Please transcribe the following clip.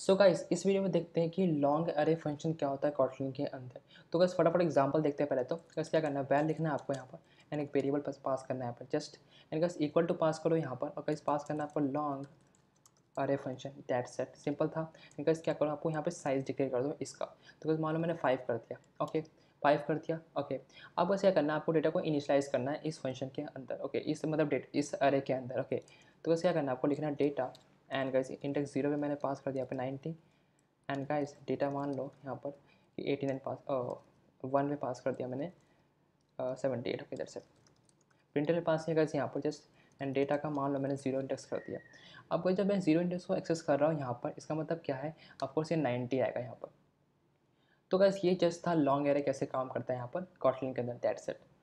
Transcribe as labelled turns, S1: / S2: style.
S1: सो so guys इस video में देखते हैं कि लॉन्ग अरे फंक्शन क्या होता है कॉटलिन के अंदर तो बस फटाफट एग्जांपल देखते हैं पहले तो बस क्या करना है वैल लिखना है आपको यहाँ पर एंड एक वेरिएबल पास पास करना है यहाँ पर जस्ट एंड बस इक्वल टू पास करो यहाँ पर और कैसे पास करना है आपको लॉन्ग अरे फंक्शन डेट सेट सिंपल था एंड क्या करो आपको यहाँ पर साइज़ डिक्लेयर कर दो इसका तो बस मान लो मैंने फाइव कर दिया ओके फाइव कर दिया ओके अब बस क्या करना है आपको डेटा को इनिशलाइज करना है इस फंक्शन के अंदर ओके इस मतलब डेट इस अरे के अंदर ओके तो बस क्या करना है आपको लिखना है data and guys index zero पे मैंने पास कर दिया पे नाइन्टी एंड गाइस डेटा मान लो यहाँ पर कि एटी नाइन पास वन में पास कर दिया मैंने सेवेंटी एट ओके इधर से प्रिंटर में पास नहीं गाइज यहाँ पर जस्ट एंड डेटा का मान लो मैंने जीरो इंडेक्स कर दिया अब जब मैं जीरो इंडेक्स को एक्सेस कर रहा हूँ यहाँ पर इसका मतलब क्या है अफकोर्स ये नाइन्टी आएगा यहाँ पर तो गैस ये जस्ट था लॉन्ग एरे कैसे काम करता है यहाँ पर कॉटलिन के अंदर दैट सेट